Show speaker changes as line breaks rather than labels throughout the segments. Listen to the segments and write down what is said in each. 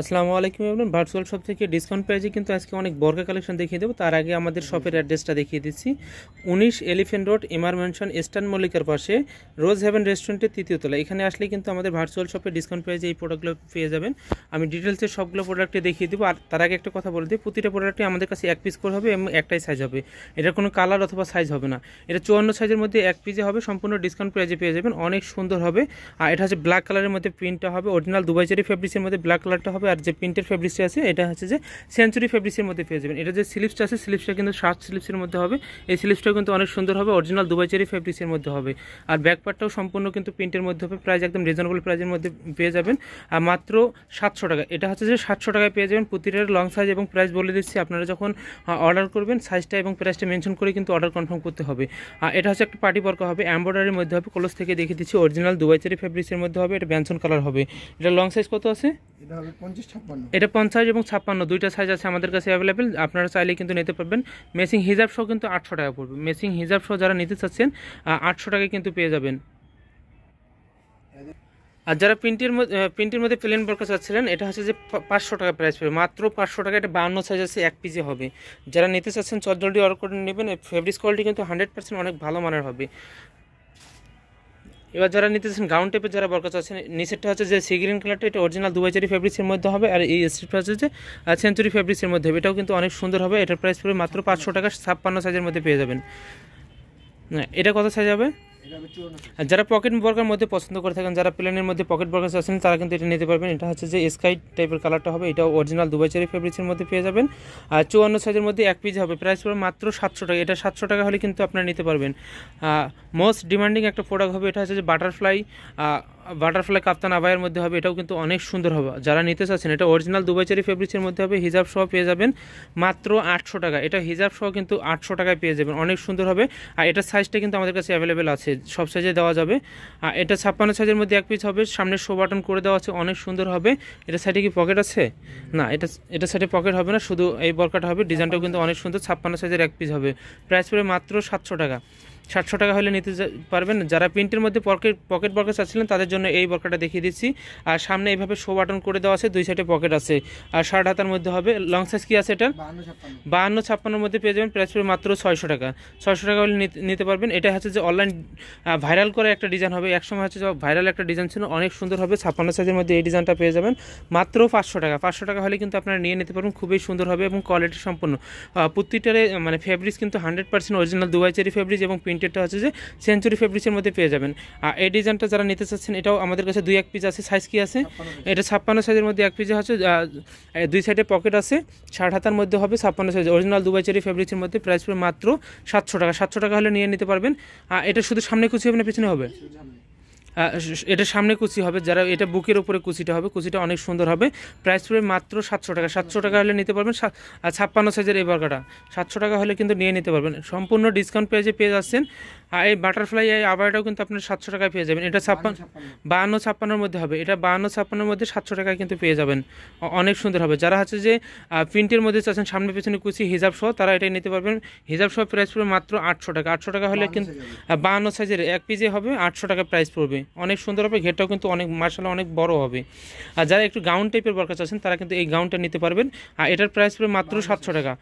আসসালামু আলাইকুম এবং ভার্চুয়াল শপ থেকে ডিসকাউন্ট প্রাইজে কিন্তু আজকে অনেক বর্গা কালেকশন দেখিয়ে দেবো তার আগে আমাদের শপের অ্যাড্রেসটা দেখিয়ে দিচ্ছি উনিশ elephant road MR mansion eastern মল্লিকার পাশে রোজ হ্যাভেন রেস্টুরেন্টের তৃতীয় তলা এখানে আসলে কিন্তু আমাদের ভার্চুয়াল শপে ডিসকাউন্ট প্রাইজে এই প্রোডাক্টগুলো পেয়ে যাবেন আমি ডিটেলসে সবগুলো প্রোডাক্টে দেখিয়ে দেবো আর তার আগে একটা কথা বলে দিই প্রতিটা প্রোডাক্টে আমাদের কাছে এক পিস করে হবে এবং একটাই সাইজ হবে এটা কোনো কালার অথবা সাইজ হবে না এটা চুয়ান্ন সাইজের মধ্যে এক পিসে হবে সম্পূর্ণ ডিসকাউন্ট প্রাইজে পেয়ে যাবেন অনেক সুন্দর হবে আর এটা হচ্ছে ব্ল্যাক কালারের মধ্যে প্রিন্টটা হবে অরিজিনাল দুবাইচারি ফেব্রিক্সের মধ্যে ব্ল্যাক কালারটা হবে হবে আর যে প্রিন্টের ফেব্রিক্সটা আছে এটা হচ্ছে যে সেঞ্চুরি ফেব্রিক্সের মধ্যে পেয়ে যাবেন এটা যে স্লিপসটা আছে স্লিপসটা কিন্তু শার্ট স্লিপসের মধ্যে হবে এই স্লিপসটাও কিন্তু অনেক সুন্দর হবে অরিজিনাল দুবাইচেরি ফেব্রিক্সের মধ্যে হবে আর ব্যাকপার্টটাও সম্পূর্ণ কিন্তু প্রিন্টের মধ্যে হবে প্রাইস একদম রিজনেবল প্রাইসের মধ্যে পেয়ে যাবেন আর মাত্র সাতশো টাকা এটা হচ্ছে যে সাতশো টাকায় পেয়ে যাবেন প্রতিটার লং সাইজ এবং প্রাইস বলে দিচ্ছি আপনারা যখন অর্ডার করবেন সাইজটা এবং প্রাইসটা মেনশন করে কিন্তু অর্ডার কনফার্ম করতে হবে আর এটা হচ্ছে একটা পার্টি বর্ক হবে এম্ব্রয়ডারির মধ্যে হবে কলস থেকে দেখে দিচ্ছি অরিজিনাল দুবাইচেরি ফেব্রিক্সের মধ্যে হবে এটা ব্যানসন কালার হবে এটা লং সাইজ কত আছে এটা পঞ্চাশ এবং ছাপ্পান্ন দুইটা সাইজ আছে আমাদের কাছে অ্যাভেলেবেল আপনারা চাইলে কিন্তু নিতে পারবেন মেসিং হিজাব সহ কিন্তু আটশো টাকা পড়বে মেসিং হিজাব সহ যারা নিতে চাচ্ছেন আটশো টাকায় কিন্তু পেয়ে যাবেন আর যারা প্রিন্টের মধ্যে প্রিন্টের মধ্যে প্লেন বর্কা চাচ্ছিলেন এটা হচ্ছে যে পাঁচশো টাকা প্রাইস পাবে মাত্র পাঁচশো টাকা এটা বান্ন সাইজ আছে এক পিজি হবে যারা নিতে চাচ্ছেন চট অর্ডার করে নেবেন ফেব্রিক্স কোয়ালিটি কিন্তু হান্ড্রেড পার্সেন্ট অনেক ভালো মানের হবে এবার যারা নিতেছেন গাউন টাইপের যারা বরকা আছে নিচেরটা হচ্ছে যে সিগ্রিন কালারটা এটা অরিজিনাল দুবাইচারি ফেব্রিক্সের মধ্যে হবে আর এই স্ট্রিপটা হচ্ছে সেঞ্চুরি ফেব্রিক্সের মধ্যে হবে এটাও কিন্তু অনেক সুন্দর হবে এটার প্রাইস পড়বে মাত্র পাঁচশো টাকা ছাপ্পান্ন সাইজের মধ্যে পেয়ে যাবেন হ্যাঁ, এটা কত সাইজ হবে যারা পকেট বর্কার মধ্যে পছন্দ করে থাকেন যারা প্লেনের মধ্যে পকেট বর্গার আছেন তারা কিন্তু এটা নিতে পারবেন এটা হচ্ছে যে স্কাই টাইপের কালারটা হবে এটা অরিজিনাল দুবাই চারি ফেব্রিক্সের মধ্যে পেয়ে যাবেন আর চুয়ান্ন সাইজের মধ্যে এক পিস হবে প্রাইস পড়বে মাত্র সাতশো টাকা এটা সাতশো টাকা হলে কিন্তু আপনারা নিতে পারবেন মোস্ট ডিমান্ডিং একটা প্রোডাক্ট হবে এটা হচ্ছে যে বাটারফ্লাই বাটারফ্লাই কাপ্তান আবায়ের মধ্যে হবে এটাও কিন্তু অনেক সুন্দর হবে যারা নিতে চাচ্ছেন এটা অরিজিনাল দুবাইচারি ফেব্রিক্সের মধ্যে হবে হিজাব সহ পেয়ে যাবেন মাত্র আটশো টাকা এটা হিজাব সহ কিন্তু আটশো টাকায় পেয়ে যাবেন অনেক সুন্দর হবে আর এটার সাইজটা কিন্তু আমাদের কাছে অ্যাভেলেবেল আছে সব সাইজে দেওয়া যাবে আর এটা ছাপ্পান্ন সাইজের মধ্যে এক পিস হবে সামনে শো বাটন করে দেওয়া আছে অনেক সুন্দর হবে এটা সাইডে কি পকেট আছে না এটা এটা সাইডে পকেট হবে না শুধু এই বরকাটা হবে ডিজাইনটাও কিন্তু অনেক সুন্দর ছাপ্পান্ন সাইজের এক পিস হবে প্রাইস পড়ে মাত্র সাতশো টাকা সাতশো টাকা হলে নিতে পারবেন যারা প্রিন্টের মধ্যে পকেট পকেট বরকা চাচ্ছিলেন তাদের জন্য এই বরকাটা দেখিয়ে দিচ্ছি আর সামনে এইভাবে শো বাটন করে দেওয়া আছে দুই সাইডে পকেট আছে আর ষাট হাতার মধ্যে হবে লং সাইজ কী আছে এটা বাহান্ন ছাপ্পান্নর মধ্যে পেয়ে যাবেন প্রাইস পড়বে মাত্র ছয়শো টাকা ছয়শো টাকা হলে নিতে পারবেন এটা হচ্ছে যে অনলাইন ভাইরাল করে একটা ডিজাইন হবে একসময় হচ্ছে ভাইরাল একটা ডিজাইন ছিল অনেক সুন্দর হবে ছাপ্পান্ন সাইজের মধ্যে এই ডিজাইনটা পেয়ে যাবেন মাত্র পাঁচশো টাকা পাঁচশো টাকা হলে কিন্তু আপনারা নিয়ে নিতে পারবেন খুবই সুন্দর হবে এবং কোয়ালিটি সম্পন্ন প্রতিটারে মানে ফেব্রিক্স কিন্তু hundred percent original Dubai cherry fabric এবং প্রিন্টেডটা আছে যে সেঞ্চুরি ফেব্রিক্সের মধ্যে পেয়ে যাবেন আর এই ডিজাইনটা যারা নিতে চাচ্ছেন এটাও আমাদের কাছে দুই এক পিস আছে সাইজ কি আছে এটা ছাপ্পান্ন সাইজের মধ্যে এক পিসে আছে দুই সাইডে পকেট আছে ষাট হাতার মধ্যে হবে ছাপ্পান্ন সাইজ অরিজিনাল দুবাই চেরি ফেব্রিক্সের মধ্যে প্রাইস পড়ে মাত্র সাতশো টাকা সাতশো টাকা হলে নিয়ে নিতে পারবেন আর এটা শুধু সামনে কুচি হবে না পিছনে হবে এটা সামনে কুচি হবে যারা এটা বুকের উপরে কুচিটা হবে কুচিটা অনেক সুন্দর হবে প্রাইস পড়বে মাত্র সাতশো টাকা সাতশো টাকা হলে নিতে পারবেন ছাপ্পান্ন সাইজের এই বর্গাটা সাতশো টাকা হলে কিন্তু নিয়ে নিতে পারবেন সম্পূর্ণ ডিসকাউন্ট পেয়ে যে পেয়ে যাচ্ছেন আর হ্যাঁ, এই বাটারফ্লাই এই আবারটাও কিন্তু আপনার সাতশো টাকায় পেয়ে যাবেন এটা ছাপ্পান্ন বাহান্ন ছাপ্পান্নর মধ্যে হবে এটা বাহান্ন ছাপ্পান্নর মধ্যে সাতশো টাকায় কিন্তু পেয়ে যাবেন অনেক সুন্দর হবে যারা হচ্ছে যে প্রিন্টের মধ্যে চাচ্ছেন সামনে পেছনে কুচি হিজাব সহ তারা এটাই নিতে পারবেন হিজাব সহ প্রাইস পড়বে মাত্র আটশো টাকা আটশো টাকা হলে কিন্তু বাহান্ন সাইজের এক পিজে হবে আটশো টাকা প্রাইস পড়বে অনেক সুন্দর হবে ঘেরটাও কিন্তু অনেক মার্শাল অনেক বড় হবে আর যারা একটু গাউন টাইপের বরকার চাচ্ছেন তারা কিন্তু এই গাউনটা নিতে পারবেন আর এটার প্রাইস পড়বে মাত্র সাতশো টাকা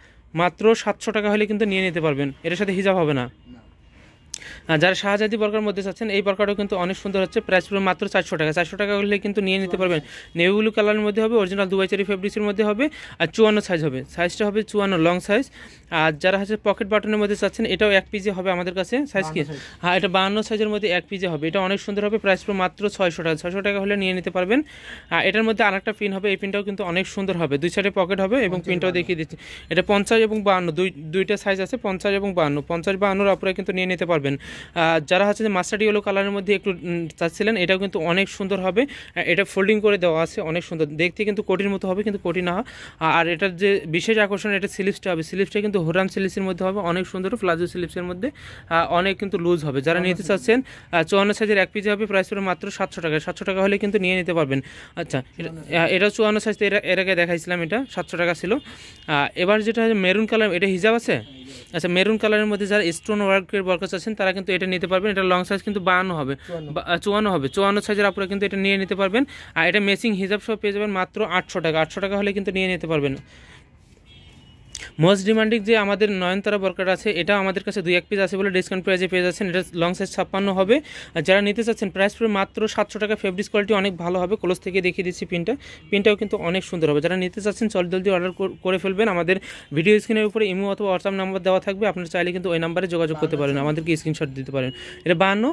মাত্র সাতশো টাকা হলে কিন্তু নিয়ে নিতে পারবেন এটার সাথে হিজাব হবে না যারা শাহজাদি বর্গার মধ্যে চাচ্ছেন এই বর্গাটাও কিন্তু অনেক সুন্দর হচ্ছে প্রাইস পুরো মাত্র চারশো টাকা চারশো টাকা হলে কিন্তু নিয়ে নিতে পারবেন নেভি ব্লু কালারের মধ্যে হবে অরিজিনাল দুবাই চারি ফেব্রিক্সের মধ্যে হবে আর চুয়ান্ন সাইজ হবে সাইজটা হবে চুয়ান্ন লং সাইজ আর যারা হচ্ছে পকেট বাটনের মধ্যে চাচ্ছেন এটাও এক পিজি হবে আমাদের কাছে সাইজ কি হ্যাঁ এটা বাহান্ন সাইজের মধ্যে এক পিজি হবে এটা অনেক সুন্দর হবে প্রাইস পুরো মাত্র ছয়শো টাকা ছয়শো টাকা হলে নিয়ে নিতে পারবেন আর এটার মধ্যে আর একটা পিন হবে এই পিনটাও কিন্তু অনেক সুন্দর হবে দুই সাইডে পকেট হবে এবং পিনটাও দেখিয়ে দিচ্ছি এটা পঞ্চাশ এবং বাহান্ন দুই দুইটা সাইজ আছে পঞ্চাশ এবং বাহান্ন পঞ্চাশ বাহান্নর অপরে কিন্তু নিয়ে নিতে পারবেন যারা হচ্ছে যে মাস্টার ইয়েলো কালারের মধ্যে একটু চাচ্ছিলেন এটাও কিন্তু অনেক সুন্দর হবে এটা ফোল্ডিং করে দেওয়া আছে অনেক সুন্দর দেখতে কিন্তু কোটির মতো হবে কিন্তু কোটি না আর এটার যে বিশেষ আকর্ষণ এটা স্লিপসটা হবে স্লিপসটা কিন্তু হোরাম স্লিপসের মধ্যে হবে অনেক সুন্দর প্লাজো স্লিপসের মধ্যে অনেক কিন্তু লুজ হবে যারা নিতে চাচ্ছেন চুয়ান্ন সাইজের এক পিজি হবে প্রাইস পড়ে মাত্র সাতশো টাকা সাতশো টাকা হলে কিন্তু নিয়ে নিতে পারবেন আচ্ছা এটা চুয়ান্ন সাইজ এর আগে দেখাইছিলাম এটা সাতশো টাকা ছিল এবার যেটা মেরুন কালার এটা হিজাব হ্যাঁ, আছে আচ্ছা মেরুন কালারের মধ্যে যারা স্টোন ওয়ার্কের ওয়ার্কার্স আছেন তারা কিন্তু কিন্তু এটা নিতে পারবেন এটা লং সাইজ কিন্তু বাহান্ন হবে চুয়ান্ন হবে চুয়ান্ন সাইজের আপনারা কিন্তু এটা নিয়ে নিতে পারবেন আর এটা মেসিং হিসাব সহ পেয়ে যাবেন মাত্র আটশো টাকা আটশো টাকা হলে কিন্তু নিয়ে নিতে পারবেন মোস্ট ডিমান্ডিং যে আমাদের নয়নতারা বরকার আছে এটা আমাদের কাছে দুই এক পিস আছে বলে ডিসকাউন্ট প্রাইসে পেয়ে যাচ্ছেন এটা লং সাইজ ছাপ্পান্ন হবে আর যারা নিতে চাচ্ছেন প্রাইস পড়ে মাত্র সাতশো টাকা ফেব্রিক্স কোয়ালিটি অনেক ভালো হবে কলস থেকে দেখিয়ে দিচ্ছি পিনটা পিনটাও কিন্তু অনেক সুন্দর হবে যারা নিতে চাচ্ছেন চল জলদি অর্ডার করে ফেলবেন আমাদের ভিডিও স্ক্রিনের উপরে ইমো অথবা হোয়াটসঅ্যাপ নাম্বার দেওয়া থাকবে আপনারা চাইলে কিন্তু ওই নাম্বারে যোগাযোগ করতে পারেন আমাদেরকে স্ক্রিনশট দিতে পারেন এটা বাহান্ন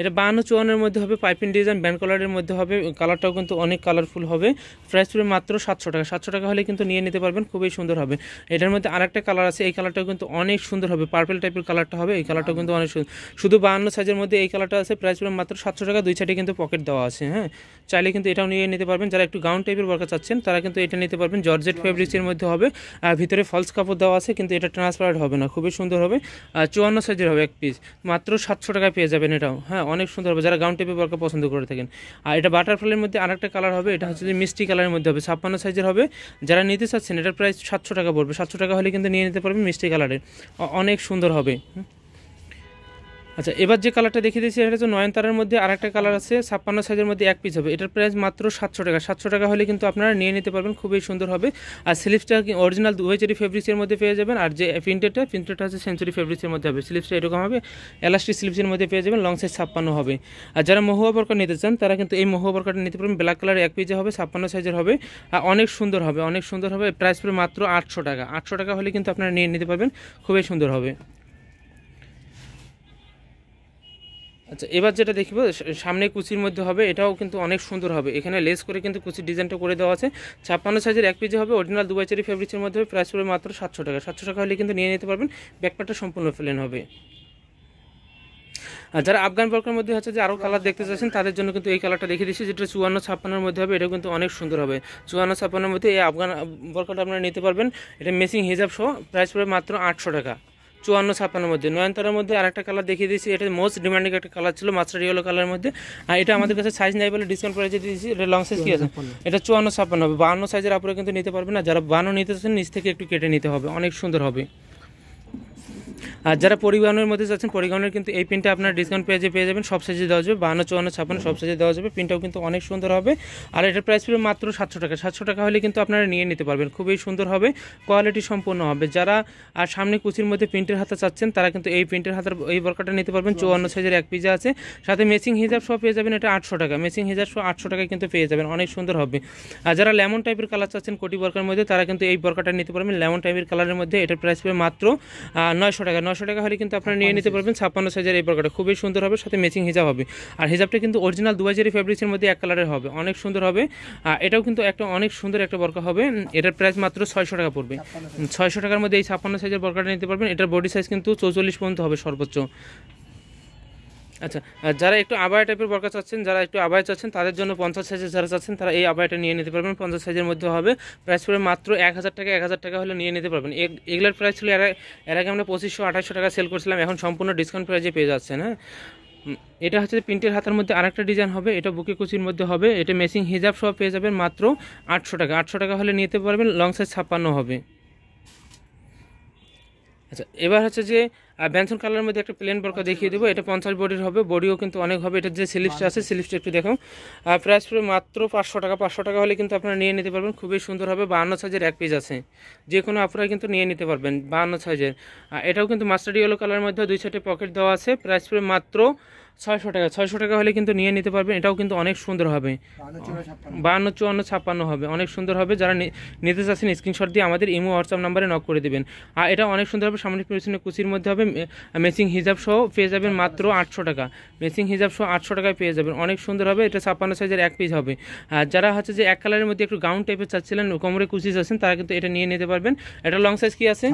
এটা বাহান্ন চুয়ান্নের মধ্যে হবে পাইপিং ডিজাইন ব্যান্ড কালারের মধ্যে হবে কালারটাও কিন্তু অনেক কালারফুল হবে প্রাইস পড়ে মাত্র সাতশো টাকা সাতশো টাকা হলে কিন্তু নিয়ে নিতে পারবেন খুবই সুন্দর হবে এটা এটার মধ্যে আরেকটা কালার আছে এই কালারটাও কিন্তু অনেক সুন্দর হবে পার্পেল টাইপের কালারটা হবে এই কালারটাও কিন্তু অনেক সুন্দর শুধু বাহান্ন সাইজের মধ্যে এই কালারটা আছে প্রাইস পড়বে মাত্র সাতশো টাকা দুই সাইডে কিন্তু পকেট দেওয়া আছে হ্যাঁ চাইলে কিন্তু এটাও নিয়ে নিতে পারবেন যারা একটু গাউন টাইপের ওয়ার্কা চাচ্ছেন তারা কিন্তু এটা নিতে পারবেন জর্জেট ফেব্রিক্সের মধ্যে হবে আর ভিতরে ফলস কাপড় দেওয়া আছে কিন্তু এটা ট্রান্সপারেন্ট হবে না খুবই সুন্দর হবে আর চুয়ান্ন সাইজের হবে এক পিস মাত্র সাতশো টাকায় পেয়ে যাবেন এটাও হ্যাঁ অনেক সুন্দর হবে যারা গাউন টাইপের বর্কা পছন্দ করে থাকেন আর এটা বাটারফ্লাইয়ের মধ্যে আরেকটা কালার হবে এটা হচ্ছে মিষ্টি কালারের মধ্যে হবে ছাপ্পান্ন সাইজের হবে যারা নিতে চাচ্ছেন এটার প্রাইস সাতশো টাকা পড়বে সাতশো টাকা হলে কিন্তু নিয়ে নিতে পারবেন মিষ্টি কালারের অনেক সুন্দর হবে আচ্ছা এবার যে কালারটা দেখিয়ে দিয়েছি এটা হচ্ছে নয়নতারার মধ্যে আর একটা কালার আছে ছাপ্পান্ন সাইজের মধ্যে এক পিস হবে এটার প্রাইস মাত্র সাতশো টাকা সাতশো টাকা হলে কিন্তু আপনারা নিয়ে নিতে পারবেন খুবই সুন্দর হবে আর স্লিপসটা অরিজিনাল দুহেচারি ফেব্রিক্সের মধ্যে পেয়ে যাবেন আর যে প্রিন্টেডটা প্রিন্টেডটা হচ্ছে সেঞ্চুরি ফেব্রিক্সের মধ্যে হবে স্লিপসটা এরকম হবে এলাস্টিক স্লিপসের মধ্যে পেয়ে যাবেন লং সাইজ ছাপ্পান্ন হবে আর যারা মহুয়া বরকার নিতে চান তারা কিন্তু এই মহুয়া বরকাটা নিতে পারবেন ব্ল্যাক কালার এক পিজে হবে ছাপ্পান্ন সাইজের হবে আর অনেক সুন্দর হবে অনেক সুন্দর হবে প্রাইস পড়ে মাত্র আটশো টাকা আটশো টাকা হলে কিন্তু আপনারা নিয়ে নিতে পারবেন খুবই সুন্দর হবে আচ্ছা এবার যেটা দেখব সামনে কুচির মধ্যে হবে এটাও কিন্তু অনেক সুন্দর হবে এখানে লেস করে কিন্তু কুচির ডিজাইনটা করে দেওয়া আছে ছাপ্পান্ন সাইজের এক পিজি হবে অরিজিনাল দুবাই চারি ফেব্রিক্সের মধ্যে প্রাইস পড়বে মাত্র সাতশো টাকা সাতশো টাকা হলে কিন্তু নিয়ে নিতে পারবেন ব্যাকপ্যাটটা সম্পূর্ণ ফেলেন হবে আর যারা আফগান বর্কের মধ্যে হচ্ছে যে আরও কালার দেখতে চাচ্ছেন তাদের জন্য কিন্তু এই কালারটা দেখে দিচ্ছি যেটা চুয়ান্ন ছাপ্পান্নর মধ্যে হবে এটা কিন্তু অনেক সুন্দর হবে চুয়ান্ন ছাপ্পান্নর মধ্যে এই আফগান বর্কারটা আপনারা নিতে পারবেন এটা মেসিং হিজাব সহ প্রাইস পড়বে মাত্র আটশো টাকা চুয়ান্ন ছাপ্পান্নের মধ্যে নয়নতার মধ্যে আরেকটা কালার দেখিয়ে দিয়েছি এটা মোস্ট ডিমান্ডিং একটা কালার ছিল মাস্টার ইয়েলো কালারের মধ্যে আর এটা আমাদের কাছে সাইজ নাই বলে ডিসকাউন্ট প্রাইসে দিয়েছি এটা লং সাইজ কি আছে এটা চুয়ান্ন ছাপ্পান্ন হবে বান্ন সাইজের আপনারা কিন্তু নিতে পারবেন না যারা বান্ন নিতে চান নিচ থেকে একটু কেটে নিতে হবে অনেক সুন্দর হবে আর যারা পরিবহনের মধ্যে যাচ্ছেন পরিবহনের কিন্তু এই পিনটা আপনার ডিসকাউন্ট পেয়ে পেয়ে যাবেন সব সাইজে দেওয়া যাবে বাহান্ন চুয়ান্ন ছাপান্ন সব সাইজে দেওয়া যাবে পিনটাও কিন্তু অনেক সুন্দর হবে আর এটার প্রাইস পড়বে মাত্র সাতশো টাকা সাতশো টাকা হলে কিন্তু আপনারা নিয়ে নিতে পারবেন খুবই সুন্দর হবে কোয়ালিটি সম্পূর্ণ হবে যারা আর সামনে কুচির মধ্যে প্রিন্টের হাতা চাচ্ছেন তারা কিন্তু এই প্রিন্টের হাতার এই বরকাটা নিতে পারবেন চুয়ান্ন সাইজের এক পিজা আছে সাথে মেসিং হিজাব সব পেয়ে যাবেন এটা আটশো টাকা মেসিং হিজাব সব আটশো টাকায় কিন্তু পেয়ে যাবেন অনেক সুন্দর হবে আর যারা লেমন টাইপের কালার চাচ্ছেন কোটি বরকার মধ্যে তারা কিন্তু এই বরকাটা নিতে পারবেন লেমন টাইপের কালারের মধ্যে এটার প্রাইস পড়বে মাত্র নয়শো টাকা বারোশো টাকা হলে কিন্তু আপনারা নিয়ে নিতে পারবেন ছাপ্পান্ন সাইজের এই প্রকারটা খুবই সুন্দর হবে সাথে ম্যাচিং হিজাব হবে আর হিজাবটা কিন্তু অরিজিনাল দু হাজারি ফেব্রিক্সের মধ্যে এক কালারের হবে অনেক সুন্দর হবে আর এটাও কিন্তু একটা অনেক সুন্দর একটা বরকা হবে এটার প্রাইস মাত্র ছয়শো টাকা পড়বে ছয়শো টাকার মধ্যে এই ছাপ্পান্ন সাইজের বরকাটা নিতে পারবেন এটার বডি সাইজ কিন্তু চৌচল্লিশ পর্যন্ত হবে সর্বোচ্চ আচ্ছা যারা একটু আবায় টাইপের বরকা চাচ্ছেন যারা একটু আবায় চাচ্ছেন তাদের জন্য পঞ্চাশ সাইজের যারা চাচ্ছেন তারা এই আবায়টা নিয়ে নিতে পারবেন পঞ্চাশ সাইজের মধ্যে হবে প্রাইস পড়বে মাত্র এক হাজার টাকা এক হাজার টাকা হলে নিয়ে নিতে পারবেন এগুলোর প্রাইস ছিল এর আগে আমরা পঁচিশশো আঠাশশো টাকা সেল করছিলাম এখন সম্পূর্ণ ডিসকাউন্ট প্রাইজে পেয়ে যাচ্ছেন হ্যাঁ এটা হচ্ছে প্রিন্টের হাতের মধ্যে আরেকটা ডিজাইন হবে এটা বুকে কুচির মধ্যে হবে এটা মেশিং হিজাব সব পেয়ে যাবেন মাত্র আটশো টাকা আটশো টাকা হলে নিতে পারবেন লং সাইজ ছাপ্পান্ন হবে আচ্ছা এবার হচ্ছে যে আর ব্যানসন কালারের মধ্যে একটা প্লেন বর্কা আচ্ছা, দেখিয়ে আচ্ছা। দেবো এটা পঞ্চাশ বডির হবে বডিও কিন্তু অনেক হবে এটা যে স্লিপসটা আছে স্লিপসটা একটু দেখো প্রাইস পুরো মাত্র পাঁচশো টাকা পাঁচশো টাকা হলে কিন্তু আপনারা নিয়ে নিতে পারবেন খুবই সুন্দর হবে বাহান্ন সাইজের এক পিস আছে যে কোনো আপনারা কিন্তু নিয়ে নিতে পারবেন বাহান্ন সাইজের এটাও কিন্তু মাস্টার ইয়েলো কালারের মধ্যে দুই সাইডে পকেট দেওয়া আছে প্রাইস পুরো মাত্র ছয়শো টাকা ছয়শো টাকা হলে কিন্তু নিয়ে নিতে পারবেন এটাও কিন্তু অনেক সুন্দর হবে বাহান্ন চুয়ান্ন ছাপ্পান্ন হবে অনেক সুন্দর হবে যারা নিতে চাচ্ছেন স্ক্রিনশট দিয়ে আমাদের ইমো হোয়াটসঅ্যাপ নাম্বারে নক করে দেবেন আর এটা অনেক সুন্দর হবে সামনে পেছনে কুচির মধ্যে হবে মেসিং হিজাব সহ পেয়ে যাবেন মাত্র আটশো টাকা মেসিং হিজাব সহ আটশো টাকায় পেয়ে যাবেন অনেক সুন্দর হবে এটা ছাপ্পান্ন সাইজের এক পিস হবে আর যারা হচ্ছে যে এক কালারের মধ্যে একটু গাউন টাইপের চাচ্ছিলেন কোমরে কুচি চাচ্ছেন তারা কিন্তু এটা নিয়ে নিতে পারবেন এটা লং সাইজ কি আছে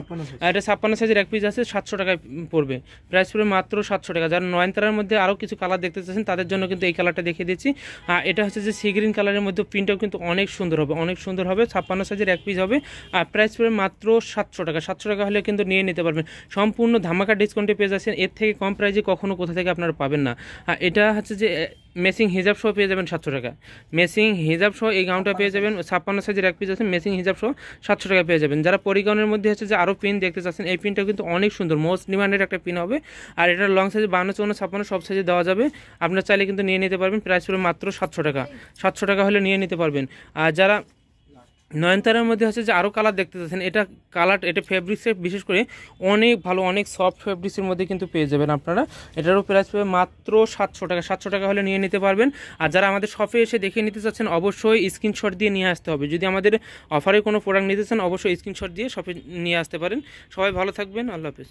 এটা ছাপ্পান্ন সাইজের এক পিস আছে সাতশো টাকায় পড়বে প্রাইস পড়বে মাত্র সাতশো টাকা যারা নয়নতারার মধ্যে আর আরও কিছু কালার দেখতে চাচ্ছেন তাদের জন্য কিন্তু এই কালারটা দেখিয়ে দিচ্ছি আর এটা হচ্ছে যে সি গ্রিন কালারের মধ্যে প্রিন্টটাও কিন্তু অনেক সুন্দর হবে অনেক সুন্দর হবে ছাপ্পান্ন সাইজের এক পিস হবে আর প্রাইস পড়বে মাত্র সাতশো টাকা সাতশো টাকা হলে কিন্তু নিয়ে নিতে পারবেন সম্পূর্ণ ধামাকা ডিসকাউন্টে পেয়ে যাচ্ছেন এর থেকে কম প্রাইসে কখনও কোথা থেকে আপনারা পাবেন না এটা হচ্ছে যে মেসিং হিজাব সহ পেয়ে যাবেন সাতশো টাকা মেসিং হিজাব সহ এই গাউনটা পেয়ে যাবেন ছাপ্পান্ন সাইজের এক পিস আছে মেসিং হিজাব সহ সাতশো টাকা পেয়ে যাবেন যারা পরিগাউনের মধ্যে হচ্ছে যে আরও পিন দেখতে চাচ্ছেন এই পিনটা কিন্তু অনেক সুন্দর মোস্ট ডিমান্ডেড একটা পিন হবে আর এটা লং সাইজ বান্ন চৌন্ন ছাপ্পান্ন সব সাইজে দেওয়া যাবে আপনার চাইলে কিন্তু নিয়ে নিতে পারবেন প্রাইস হলো মাত্র সাতশো টাকা সাতশো টাকা হলে নিয়ে নিতে পারবেন আর যারা নয়নতারার মধ্যে হচ্ছে যে আরও কালার দেখতে চাচ্ছেন এটা কালার এটা ফেব্রিক্সের বিশেষ করে অনেক ভালো অনেক সফট ফেব্রিক্সের মধ্যে কিন্তু পেয়ে যাবেন আপনারা এটারও প্রাইস পাবে মাত্র সাতশো টাকা সাতশো টাকা হলে নিয়ে নিতে পারবেন আর যারা আমাদের শপে এসে দেখে নিতে চাচ্ছেন অবশ্যই স্ক্রিনশট দিয়ে নিয়ে আসতে হবে যদি আমাদের অফারে কোনো প্রোডাক্ট নিতে চান অবশ্যই স্ক্রিনশট দিয়ে শপে নিয়ে আসতে পারেন সবাই ভালো থাকবেন আল্লাহ হাফিজ